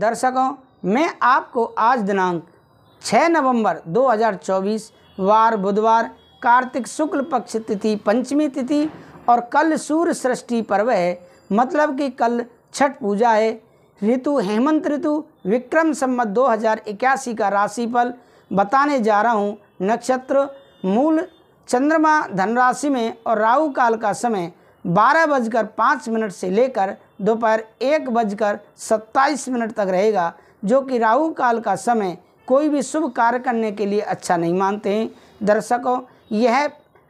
दर्शकों मैं आपको आज दिनांक 6 नवंबर 2024 वार बुधवार कार्तिक शुक्ल पक्ष तिथि पंचमी तिथि और कल सूर्य सृष्टि पर्व है मतलब कि कल छठ पूजा है ऋतु हेमंत ऋतु विक्रम सम्मत दो हज़ार इक्यासी का राशिफल बताने जा रहा हूँ नक्षत्र मूल चंद्रमा धनराशि में और राहु काल का समय बारह बजकर पाँच मिनट से लेकर दोपहर एक बजकर सत्ताईस मिनट तक रहेगा जो कि राहु काल का समय कोई भी शुभ कार्य करने के लिए अच्छा नहीं मानते हैं दर्शकों यह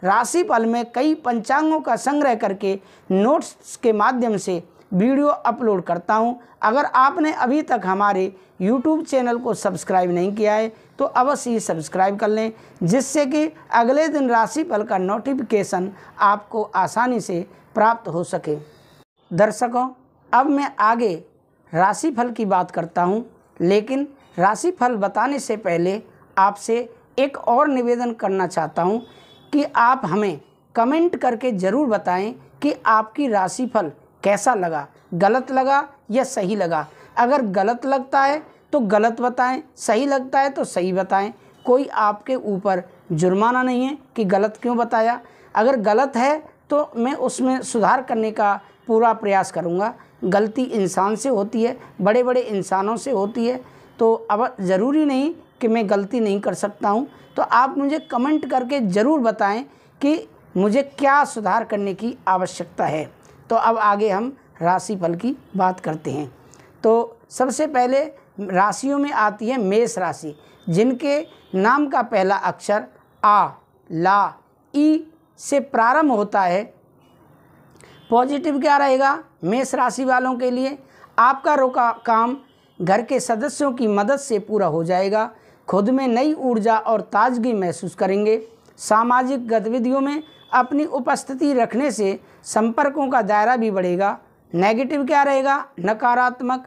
राशि में कई पंचांगों का संग्रह करके नोट्स के माध्यम से वीडियो अपलोड करता हूं। अगर आपने अभी तक हमारे YouTube चैनल को सब्सक्राइब नहीं किया है तो अवश्य ही सब्सक्राइब कर लें जिससे कि अगले दिन राशि का नोटिफिकेशन आपको आसानी से प्राप्त हो सके दर्शकों अब मैं आगे राशिफल की बात करता हूँ लेकिन राशिफल बताने से पहले आपसे एक और निवेदन करना चाहता हूँ कि आप हमें कमेंट करके ज़रूर बताएं कि आपकी राशिफल कैसा लगा गलत लगा या सही लगा अगर गलत लगता है तो गलत बताएं सही लगता है तो सही बताएं कोई आपके ऊपर जुर्माना नहीं है कि गलत क्यों बताया अगर गलत है तो मैं उसमें सुधार करने का पूरा प्रयास करूँगा गलती इंसान से होती है बड़े बड़े इंसानों से होती है तो अब ज़रूरी नहीं कि मैं गलती नहीं कर सकता हूँ तो आप मुझे कमेंट करके ज़रूर बताएं कि मुझे क्या सुधार करने की आवश्यकता है तो अब आगे हम राशि फल की बात करते हैं तो सबसे पहले राशियों में आती है मेष राशि जिनके नाम का पहला अक्षर आ ला ई से प्रारंभ होता है पॉजिटिव क्या रहेगा मेष राशि वालों के लिए आपका रोका काम घर के सदस्यों की मदद से पूरा हो जाएगा खुद में नई ऊर्जा और ताजगी महसूस करेंगे सामाजिक गतिविधियों में अपनी उपस्थिति रखने से संपर्कों का दायरा भी बढ़ेगा नेगेटिव क्या रहेगा नकारात्मक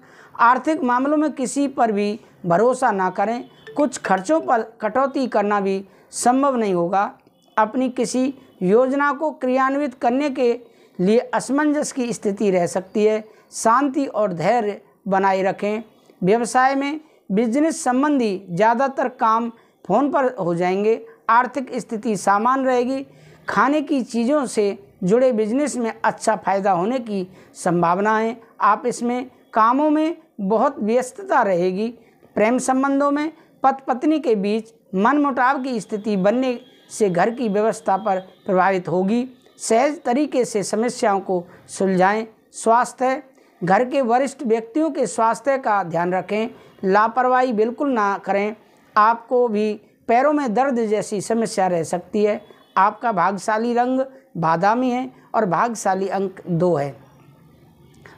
आर्थिक मामलों में किसी पर भी भरोसा ना करें कुछ खर्चों पर कटौती करना भी संभव नहीं होगा अपनी किसी योजना को क्रियान्वित करने के लिए असमंजस की स्थिति रह सकती है शांति और धैर्य बनाए रखें व्यवसाय में बिजनेस संबंधी ज़्यादातर काम फ़ोन पर हो जाएंगे आर्थिक स्थिति सामान रहेगी खाने की चीज़ों से जुड़े बिजनेस में अच्छा फ़ायदा होने की संभावना है आप इसमें कामों में बहुत व्यस्तता रहेगी प्रेम संबंधों में पत पत्नी के बीच मनमुटाव की स्थिति बनने से घर की व्यवस्था पर प्रभावित होगी सहज तरीके से समस्याओं को सुलझाएं स्वास्थ्य घर के वरिष्ठ व्यक्तियों के स्वास्थ्य का ध्यान रखें लापरवाही बिल्कुल ना करें आपको भी पैरों में दर्द जैसी समस्या रह सकती है आपका भागशाली रंग बादामी है और भागशाली अंक दो है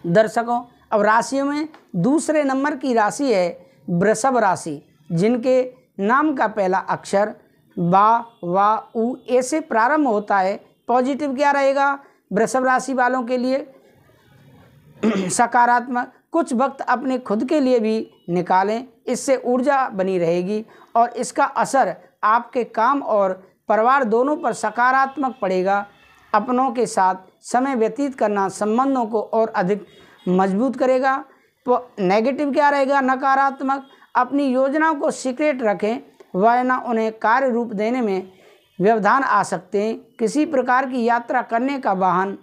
दर्शकों अब राशियों में दूसरे नंबर की राशि है वृषभ राशि जिनके नाम का पहला अक्षर बा वा उ ऐसे प्रारंभ होता है पॉजिटिव क्या रहेगा वृषभ राशि वालों के लिए सकारात्मक कुछ वक्त अपने खुद के लिए भी निकालें इससे ऊर्जा बनी रहेगी और इसका असर आपके काम और परिवार दोनों पर सकारात्मक पड़ेगा अपनों के साथ समय व्यतीत करना संबंधों को और अधिक मजबूत करेगा नेगेटिव क्या रहेगा नकारात्मक अपनी योजनाओं को सीक्रेट रखें वरना उन्हें कार्य रूप देने में व्यवधान आ सकते हैं किसी प्रकार की यात्रा करने का वाहन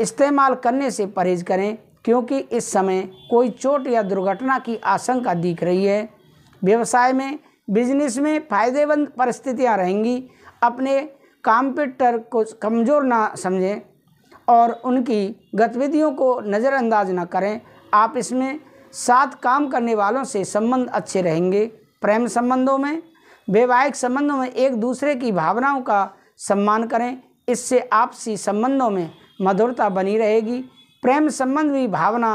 इस्तेमाल करने से परहेज करें क्योंकि इस समय कोई चोट या दुर्घटना की आशंका दिख रही है व्यवसाय में बिजनेस में फ़ायदेमंद परिस्थितियाँ रहेंगी अपने कॉम्पिटर को कमज़ोर ना समझें और उनकी गतिविधियों को नज़रअंदाज ना करें आप इसमें साथ काम करने वालों से संबंध अच्छे रहेंगे प्रेम संबंधों में वैवाहिक संबंधों में एक दूसरे की भावनाओं का सम्मान करें इससे आपसी संबंधों में मधुरता बनी रहेगी प्रेम संबंध भी भावना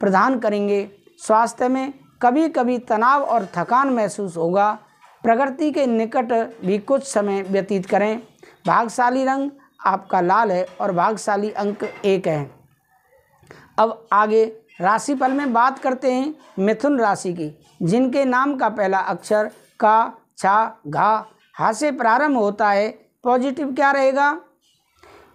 प्रदान करेंगे स्वास्थ्य में कभी कभी तनाव और थकान महसूस होगा प्रकृति के निकट भी कुछ समय व्यतीत करें भागशाली रंग आपका लाल है और भागशाली अंक एक है अब आगे राशिफल में बात करते हैं मिथुन राशि की जिनके नाम का पहला अक्षर का छा घा हा से प्रारंभ होता है पॉजिटिव क्या रहेगा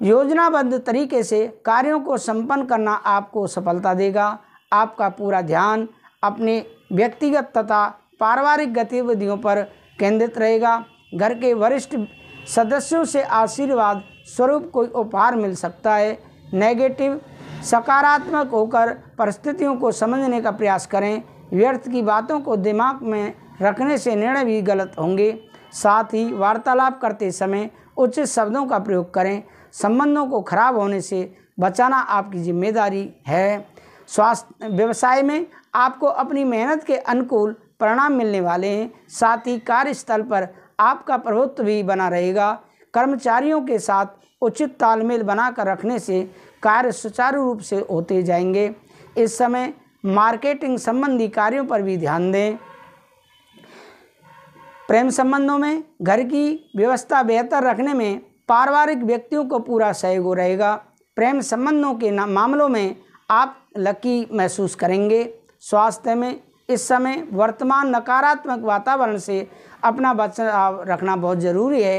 योजनाबद्ध तरीके से कार्यों को संपन्न करना आपको सफलता देगा आपका पूरा ध्यान अपने व्यक्तिगत तथा पारिवारिक गतिविधियों पर केंद्रित रहेगा घर के वरिष्ठ सदस्यों से आशीर्वाद स्वरूप कोई उपहार मिल सकता है नेगेटिव सकारात्मक होकर परिस्थितियों को समझने का प्रयास करें व्यर्थ की बातों को दिमाग में रखने से निर्णय भी गलत होंगे साथ ही वार्तालाप करते समय उचित शब्दों का प्रयोग करें संबंधों को खराब होने से बचाना आपकी जिम्मेदारी है स्वास्थ्य व्यवसाय में आपको अपनी मेहनत के अनुकूल परिणाम मिलने वाले हैं साथ ही कार्यस्थल पर आपका प्रभुत्व भी बना रहेगा कर्मचारियों के साथ उचित तालमेल बनाकर रखने से कार्य सुचारू रूप से होते जाएंगे इस समय मार्केटिंग संबंधी कार्यों पर भी ध्यान दें प्रेम संबंधों में घर की व्यवस्था बेहतर रखने में पारिवारिक व्यक्तियों को पूरा सहयोग रहेगा प्रेम संबंधों के मामलों में आप लकी महसूस करेंगे स्वास्थ्य में इस समय वर्तमान नकारात्मक वातावरण से अपना बचाव रखना बहुत ज़रूरी है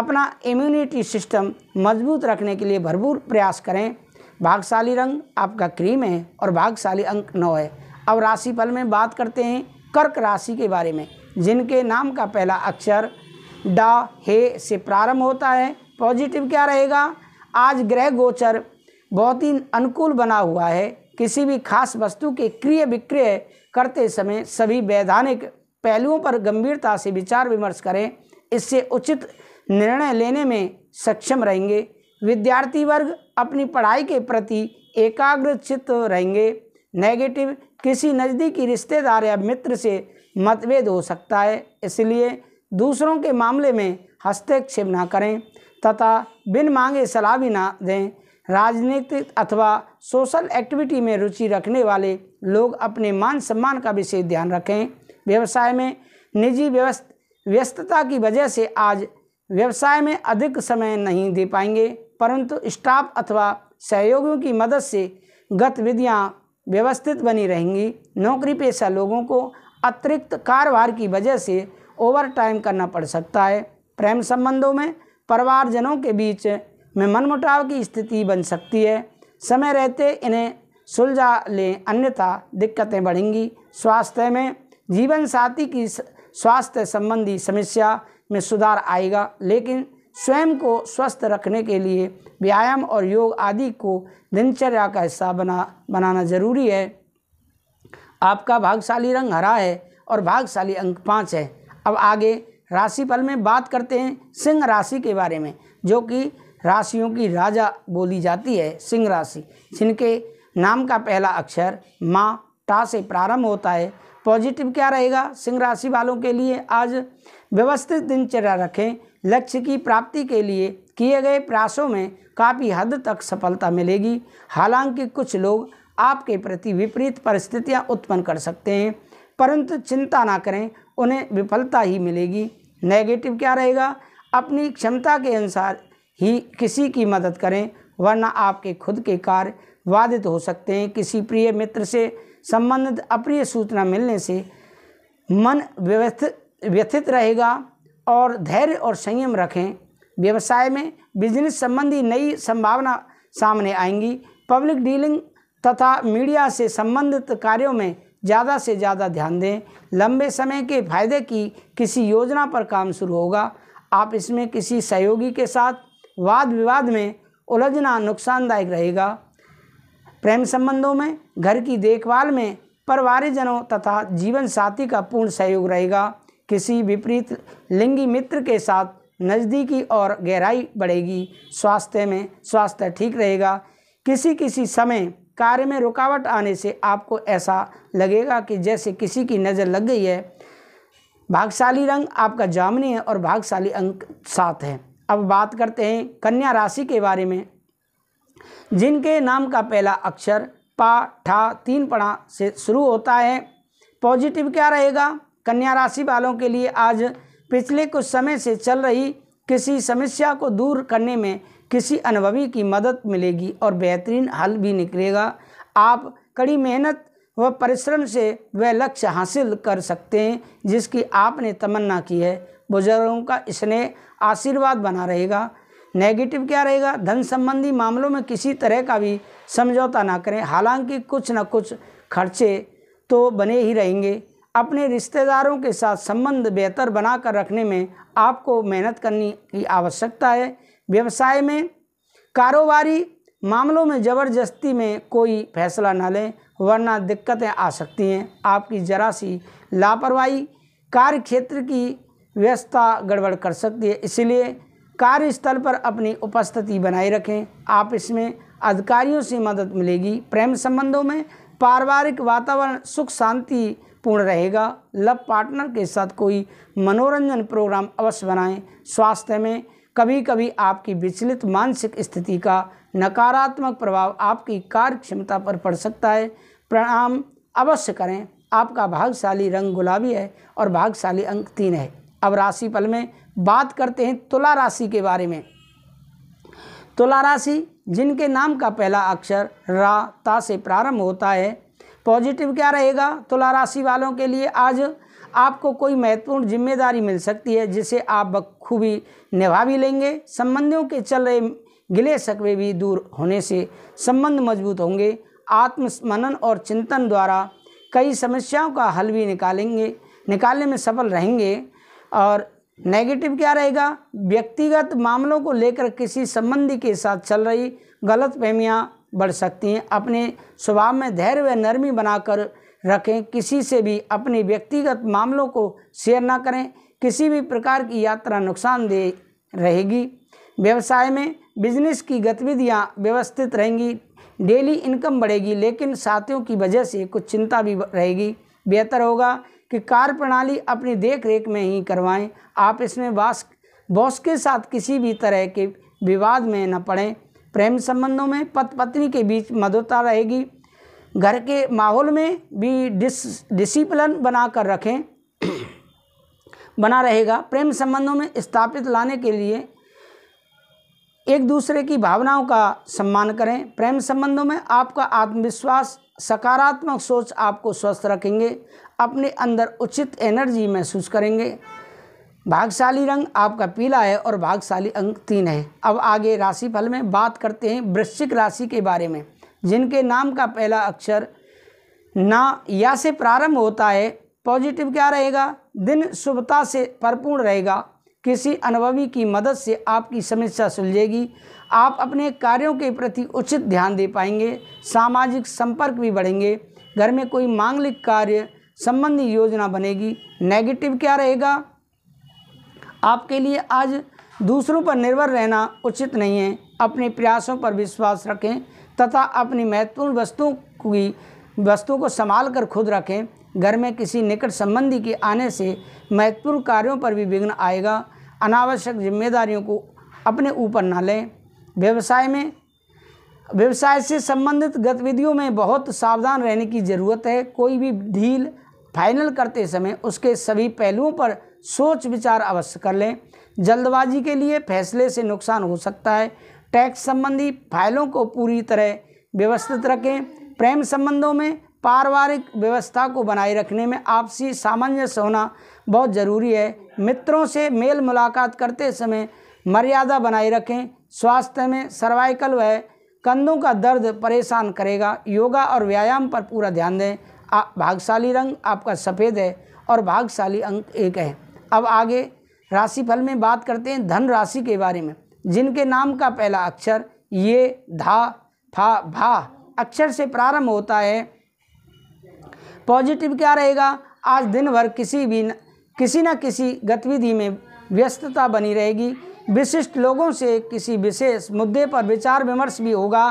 अपना इम्यूनिटी सिस्टम मजबूत रखने के लिए भरपूर प्रयास करें भागशाली रंग आपका क्रीम है और भागशाली अंक नौ है अब राशि फल में बात करते हैं कर्क राशि के बारे में जिनके नाम का पहला अक्षर डा हे से प्रारंभ होता है पॉजिटिव क्या रहेगा आज ग्रह गोचर बहुत ही अनुकूल बना हुआ है किसी भी खास वस्तु के क्रिय विक्रय करते समय सभी वैधानिक पहलुओं पर गंभीरता से विचार विमर्श करें इससे उचित निर्णय लेने में सक्षम रहेंगे विद्यार्थी वर्ग अपनी पढ़ाई के प्रति एकाग्रचित रहेंगे नेगेटिव किसी नज़दीकी रिश्तेदार या मित्र से मतभेद हो सकता है इसलिए दूसरों के मामले में हस्तक्षेप ना करें तथा बिन मांगे सलाह भी ना दें राजनीतिक अथवा सोशल एक्टिविटी में रुचि रखने वाले लोग अपने मान सम्मान का विशेष ध्यान रखें व्यवसाय में निजी व्यस्तता की वजह से आज व्यवसाय में अधिक समय नहीं दे पाएंगे परंतु स्टाफ अथवा सहयोगियों की मदद से गतिविधियाँ व्यवस्थित बनी रहेंगी नौकरी पेशा लोगों को अतिरिक्त कारोबार की वजह से ओवर टाइम करना पड़ सकता है प्रेम संबंधों में परिवारजनों के बीच में मनमुटाव की स्थिति बन सकती है समय रहते इन्हें सुलझा लें अन्यथा दिक्कतें बढ़ेंगी स्वास्थ्य में जीवन साथी की स्वास्थ्य संबंधी समस्या में सुधार आएगा लेकिन स्वयं को स्वस्थ रखने के लिए व्यायाम और योग आदि को दिनचर्या का हिस्सा बना बनाना ज़रूरी है आपका भागशाली रंग हरा है और भागशाली अंक पाँच है अब आगे राशिफल में बात करते हैं सिंह राशि के बारे में जो कि राशियों की राजा बोली जाती है सिंह राशि जिनके नाम का पहला अक्षर माँ टा से प्रारंभ होता है पॉजिटिव क्या रहेगा सिंह राशि वालों के लिए आज व्यवस्थित दिनचर्या रखें लक्ष्य की प्राप्ति के लिए किए गए प्रयासों में काफ़ी हद तक सफलता मिलेगी हालांकि कुछ लोग आपके प्रति विपरीत परिस्थितियां उत्पन्न कर सकते हैं परंतु चिंता ना करें उन्हें विफलता ही मिलेगी नेगेटिव क्या रहेगा अपनी क्षमता के अनुसार ही किसी की मदद करें वरना आपके खुद के कार्य बाधित हो सकते हैं किसी प्रिय मित्र से संबंधित अप्रिय सूचना मिलने से मन व्यवस्थित व्यथित रहेगा और धैर्य और संयम रखें व्यवसाय में बिजनेस संबंधी नई संभावना सामने आएंगी पब्लिक डीलिंग तथा मीडिया से संबंधित कार्यों में ज़्यादा से ज़्यादा ध्यान दें लंबे समय के फायदे की किसी योजना पर काम शुरू होगा आप इसमें किसी सहयोगी के साथ वाद विवाद में उलझना नुकसानदायक रहेगा प्रेम संबंधों में घर की देखभाल में परिवारजनों तथा जीवन साथी का पूर्ण सहयोग रहेगा किसी विपरीत लिंगी मित्र के साथ नज़दीकी और गहराई बढ़ेगी स्वास्थ्य में स्वास्थ्य ठीक रहेगा किसी किसी समय कार्य में रुकावट आने से आपको ऐसा लगेगा कि जैसे किसी की नज़र लग गई है भागशाली रंग आपका जामनी है और भागशाली अंक सात है अब बात करते हैं कन्या राशि के बारे में जिनके नाम का पहला अक्षर पा ठा तीन पड़ा से शुरू होता है पॉजिटिव क्या रहेगा कन्या राशि वालों के लिए आज पिछले कुछ समय से चल रही किसी समस्या को दूर करने में किसी अनुभवी की मदद मिलेगी और बेहतरीन हल भी निकलेगा आप कड़ी मेहनत व परिश्रम से वह लक्ष्य हासिल कर सकते हैं जिसकी आपने तमन्ना की है बुजुर्गों का स्नेह आशीर्वाद बना रहेगा नेगेटिव क्या रहेगा धन संबंधी मामलों में किसी तरह का भी समझौता ना करें हालांकि कुछ न कुछ खर्चे तो बने ही रहेंगे अपने रिश्तेदारों के साथ संबंध बेहतर बनाकर रखने में आपको मेहनत करने की आवश्यकता है व्यवसाय में कारोबारी मामलों में ज़बरदस्ती में कोई फैसला ना लें वरना दिक्कतें आ सकती हैं आपकी जरा सी लापरवाही कार्य क्षेत्र की व्यवस्था गड़बड़ कर सकती है इसलिए कार्यस्थल पर अपनी उपस्थिति बनाए रखें आप इसमें अधिकारियों से मदद मिलेगी प्रेम संबंधों में पारिवारिक वातावरण सुख शांति पूर्ण रहेगा लव पार्टनर के साथ कोई मनोरंजन प्रोग्राम अवश्य बनाएं स्वास्थ्य में कभी कभी आपकी विचलित मानसिक स्थिति का नकारात्मक प्रभाव आपकी कार्य क्षमता पर पड़ सकता है प्रणाम अवश्य करें आपका भाग्यशाली रंग गुलाबी है और भाग्यशाली अंक तीन है अब राशि फल में बात करते हैं तुला राशि के बारे में तुला राशि जिनके नाम का पहला अक्षर रा ता से प्रारंभ होता है पॉजिटिव क्या रहेगा तुला राशि वालों के लिए आज आपको कोई महत्वपूर्ण जिम्मेदारी मिल सकती है जिसे आप बखूबी निभा भी लेंगे संबंधियों के चल रहे गिले सकवे भी दूर होने से संबंध मजबूत होंगे आत्मस्मनन और चिंतन द्वारा कई समस्याओं का हल भी निकालेंगे निकालने में सफल रहेंगे और नेगेटिव क्या रहेगा व्यक्तिगत मामलों को लेकर किसी संबंधी के साथ चल रही गलत फहमियाँ बढ़ सकती हैं अपने स्वभाव में धैर्य व नरमी बनाकर रखें किसी से भी अपने व्यक्तिगत मामलों को शेयर ना करें किसी भी प्रकार की यात्रा नुकसानदेह रहेगी व्यवसाय में बिजनेस की गतिविधियां व्यवस्थित रहेंगी डेली इनकम बढ़ेगी लेकिन साथियों की वजह से कुछ चिंता भी रहेगी बेहतर होगा कि कार्य प्रणाली अपनी देख रेख में ही करवाएं आप इसमें बॉस बॉस के साथ किसी भी तरह के विवाद में न पड़ें प्रेम संबंधों में पति पत्नी के बीच मधुरता रहेगी घर के माहौल में भी डिस डिसिप्लिन बना कर रखें बना रहेगा प्रेम संबंधों में स्थापित लाने के लिए एक दूसरे की भावनाओं का सम्मान करें प्रेम संबंधों में आपका आत्मविश्वास सकारात्मक सोच आपको स्वस्थ रखेंगे अपने अंदर उचित एनर्जी महसूस करेंगे भागशाली रंग आपका पीला है और भागशाली अंक तीन है अब आगे राशि फल में बात करते हैं वृश्चिक राशि के बारे में जिनके नाम का पहला अक्षर ना या से प्रारंभ होता है पॉजिटिव क्या रहेगा दिन शुभता से परिपूर्ण रहेगा किसी अनुभवी की मदद से आपकी समस्या सुलझेगी आप अपने कार्यों के प्रति उचित ध्यान दे पाएंगे सामाजिक संपर्क भी बढ़ेंगे घर में कोई मांगलिक कार्य संबंधी योजना बनेगी नेगेटिव क्या रहेगा आपके लिए आज दूसरों पर निर्भर रहना उचित नहीं है अपने प्रयासों पर विश्वास रखें तथा अपनी महत्वपूर्ण वस्तुओं की वस्तुओं को संभाल कर खुद रखें घर में किसी निकट संबंधी के आने से महत्वपूर्ण कार्यों पर भी विघ्न आएगा अनावश्यक जिम्मेदारियों को अपने ऊपर न लें व्यवसाय में व्यवसाय से संबंधित गतिविधियों में बहुत सावधान रहने की ज़रूरत है कोई भी ढील फाइनल करते समय उसके सभी पहलुओं पर सोच विचार अवश्य कर लें जल्दबाजी के लिए फैसले से नुकसान हो सकता है टैक्स संबंधी फाइलों को पूरी तरह व्यवस्थित रखें प्रेम संबंधों में पारिवारिक व्यवस्था को बनाए रखने में आपसी सामंजस्य होना बहुत ज़रूरी है मित्रों से मेल मुलाकात करते समय मर्यादा बनाए रखें स्वास्थ्य में सर्वाइकल व कंधों का दर्द परेशान करेगा योगा और व्यायाम पर पूरा ध्यान दें भागशाली रंग आपका सफ़ेद है और भागशाली अंक एक है अब आगे राशिफल में बात करते हैं धन राशि के बारे में जिनके नाम का पहला अक्षर ये धा था भा अक्षर से प्रारंभ होता है पॉजिटिव क्या रहेगा आज दिन भर किसी भी न, किसी न किसी गतिविधि में व्यस्तता बनी रहेगी विशिष्ट लोगों से किसी विशेष मुद्दे पर विचार विमर्श भी होगा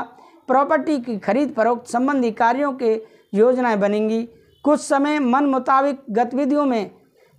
प्रॉपर्टी की खरीद फरोख्त संबंधी कार्यों के योजनाएं बनेंगी कुछ समय मन मुताबिक गतिविधियों में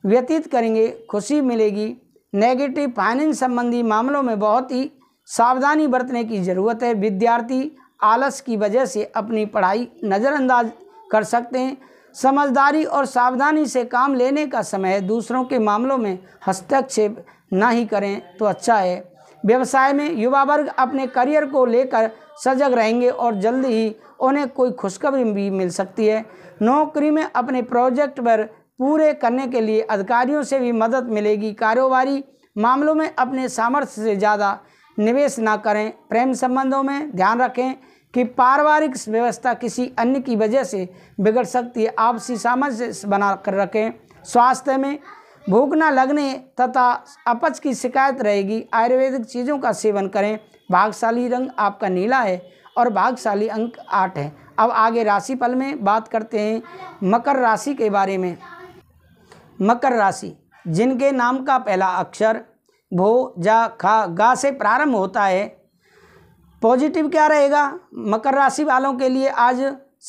व्यतीत करेंगे खुशी मिलेगी नेगेटिव फाइनेंस संबंधी मामलों में बहुत ही सावधानी बरतने की ज़रूरत है विद्यार्थी आलस की वजह से अपनी पढ़ाई नज़रअंदाज कर सकते हैं समझदारी और सावधानी से काम लेने का समय दूसरों के मामलों में हस्तक्षेप ना ही करें तो अच्छा है व्यवसाय में युवा वर्ग अपने करियर को लेकर सजग रहेंगे और जल्द ही उन्हें कोई खुशखबरी भी मिल सकती है नौकरी में अपने प्रोजेक्ट पर पूरे करने के लिए अधिकारियों से भी मदद मिलेगी कारोबारी मामलों में अपने सामर्थ्य से ज़्यादा निवेश ना करें प्रेम संबंधों में ध्यान रखें कि पारिवारिक व्यवस्था किसी अन्य की वजह से बिगड़ सकती है आपसी सामंजस्य बना कर रखें स्वास्थ्य में भूख ना लगने तथा अपच की शिकायत रहेगी आयुर्वेदिक चीज़ों का सेवन करें भागशाली रंग आपका नीला है और भागशाली अंक आठ है अब आगे राशि फल में बात करते हैं मकर राशि के बारे में मकर राशि जिनके नाम का पहला अक्षर भो जा खा गा से प्रारंभ होता है पॉजिटिव क्या रहेगा मकर राशि वालों के लिए आज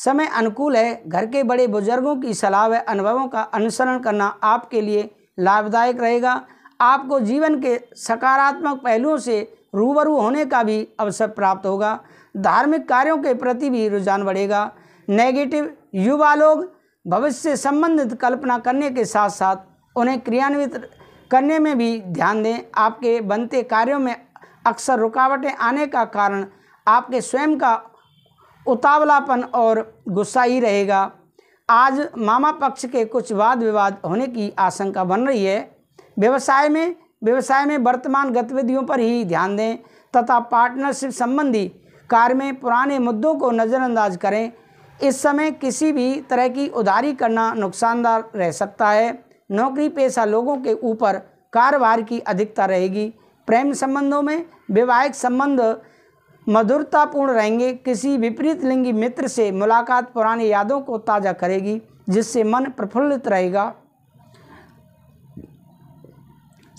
समय अनुकूल है घर के बड़े बुजुर्गों की सलाह व अनुभवों का अनुसरण करना आपके लिए लाभदायक रहेगा आपको जीवन के सकारात्मक पहलुओं से रूबरू होने का भी अवसर प्राप्त होगा धार्मिक कार्यों के प्रति भी रुझान बढ़ेगा नेगेटिव युवा लोग भविष्य से संबंधित कल्पना करने के साथ साथ उन्हें क्रियान्वित करने में भी ध्यान दें आपके बनते कार्यों में अक्सर रुकावटें आने का कारण आपके स्वयं का उतावलापन और गुस्सा ही रहेगा आज मामा पक्ष के कुछ वाद विवाद होने की आशंका बन रही है व्यवसाय में व्यवसाय में वर्तमान गतिविधियों पर ही ध्यान दें तथा पार्टनरशिप संबंधी कार्य में पुराने मुद्दों को नज़रअंदाज करें इस समय किसी भी तरह की उधारी करना नुकसानदार रह सकता है नौकरी पेशा लोगों के ऊपर कारोबार की अधिकता रहेगी प्रेम संबंधों में वैवाहिक संबंध मधुरतापूर्ण रहेंगे किसी विपरीत लिंगी मित्र से मुलाकात पुरानी यादों को ताज़ा करेगी जिससे मन प्रफुल्लित रहेगा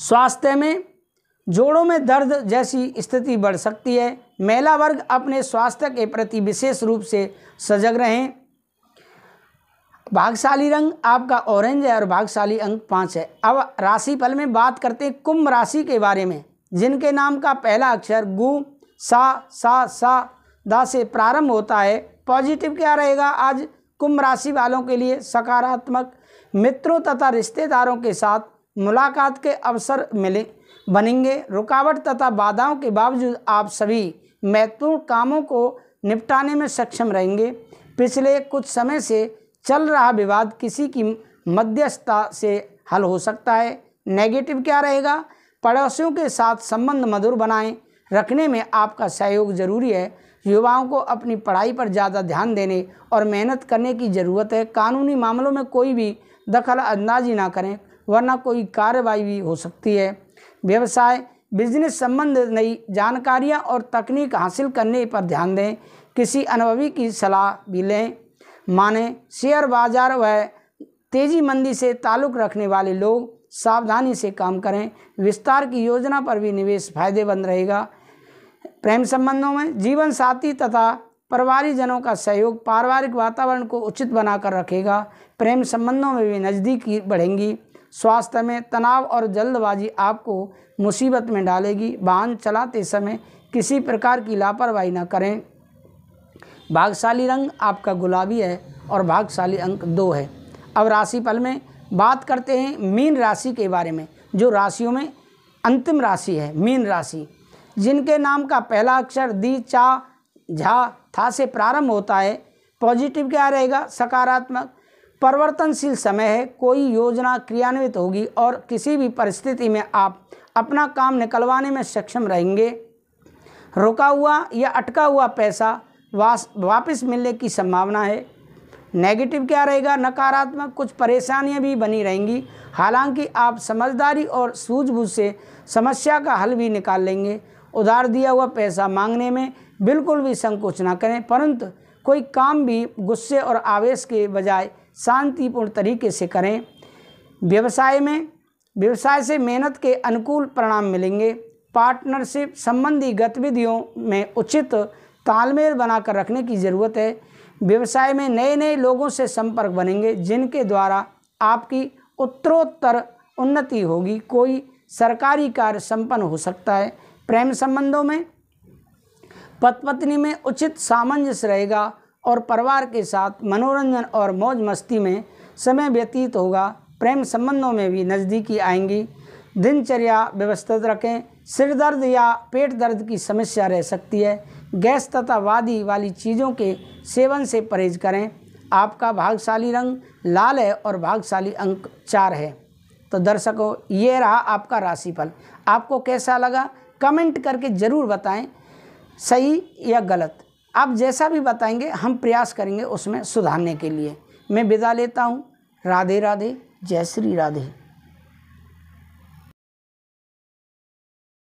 स्वास्थ्य में जोड़ों में दर्द जैसी स्थिति बढ़ सकती है महिला वर्ग अपने स्वास्थ्य के प्रति विशेष रूप से सजग रहें भागशाली रंग आपका ऑरेंज है और भागशाली अंक पाँच है अब राशि फल में बात करते हैं कुंभ राशि के बारे में जिनके नाम का पहला अक्षर गु सा सा सा दा से प्रारंभ होता है पॉजिटिव क्या रहेगा आज कुंभ राशि वालों के लिए सकारात्मक मित्रों तथा रिश्तेदारों के साथ मुलाकात के अवसर मिले बनेंगे रुकावट तथा बाधाओं के बावजूद आप सभी महत्वपूर्ण कामों को निपटाने में सक्षम रहेंगे पिछले कुछ समय से चल रहा विवाद किसी की मध्यस्थता से हल हो सकता है नेगेटिव क्या रहेगा पड़ोसियों के साथ संबंध मधुर बनाएं रखने में आपका सहयोग जरूरी है युवाओं को अपनी पढ़ाई पर ज़्यादा ध्यान देने और मेहनत करने की ज़रूरत है कानूनी मामलों में कोई भी दखल अंदाजी ना करें वरना कोई कार्रवाई भी हो सकती है व्यवसाय बिजनेस संबंध नई जानकारियाँ और तकनीक हासिल करने पर ध्यान दें किसी अनुभवी की सलाह भी लें माने शेयर बाजार व तेजी मंदी से ताल्लुक़ रखने वाले लोग सावधानी से काम करें विस्तार की योजना पर भी निवेश फायदेमंद रहेगा प्रेम संबंधों में जीवन साथी तथा पारिवारिक जनों का सहयोग पारिवारिक वातावरण को उचित बनाकर रखेगा प्रेम संबंधों में भी नज़दीकी बढ़ेंगी स्वास्थ्य में तनाव और जल्दबाजी आपको मुसीबत में डालेगी वाहन चलाते समय किसी प्रकार की लापरवाही ना करें भागशाली रंग आपका गुलाबी है और भागशाली अंक दो है अब राशि पल में बात करते हैं मीन राशि के बारे में जो राशियों में अंतिम राशि है मीन राशि जिनके नाम का पहला अक्षर दी चा झा था से प्रारंभ होता है पॉजिटिव क्या रहेगा सकारात्मक परिवर्तनशील समय है कोई योजना क्रियान्वित होगी और किसी भी परिस्थिति में आप अपना काम निकलवाने में सक्षम रहेंगे रुका हुआ या अटका हुआ पैसा वापस मिलने की संभावना है नेगेटिव क्या रहेगा नकारात्मक कुछ परेशानियां भी बनी रहेंगी हालांकि आप समझदारी और सूझबूझ से समस्या का हल भी निकाल लेंगे उधार दिया हुआ पैसा मांगने में बिल्कुल भी संकोच ना करें परंतु कोई काम भी गुस्से और आवेश के बजाय शांतिपूर्ण तरीके से करें व्यवसाय में व्यवसाय से मेहनत के अनुकूल परिणाम मिलेंगे पार्टनरशिप संबंधी गतिविधियों में उचित तालमेल बनाकर रखने की ज़रूरत है व्यवसाय में नए नए लोगों से संपर्क बनेंगे जिनके द्वारा आपकी उत्तरोत्तर उन्नति होगी कोई सरकारी कार्य संपन्न हो सकता है प्रेम संबंधों में पत पत्नी में उचित सामंजस्य रहेगा और परिवार के साथ मनोरंजन और मौज मस्ती में समय व्यतीत होगा प्रेम संबंधों में भी नज़दीकी आएंगी दिनचर्या व्यवस्थित रखें सिर दर्द या पेट दर्द की समस्या रह सकती है गैस तथा वादी वाली चीज़ों के सेवन से परहेज करें आपका भागशाली रंग लाल है और भागशाली अंक चार है तो दर्शकों ये रहा आपका राशिफल आपको कैसा लगा कमेंट करके ज़रूर बताएं सही या गलत आप जैसा भी बताएंगे हम प्रयास करेंगे उसमें सुधारने के लिए मैं विदा लेता हूँ राधे राधे जय श्री राधे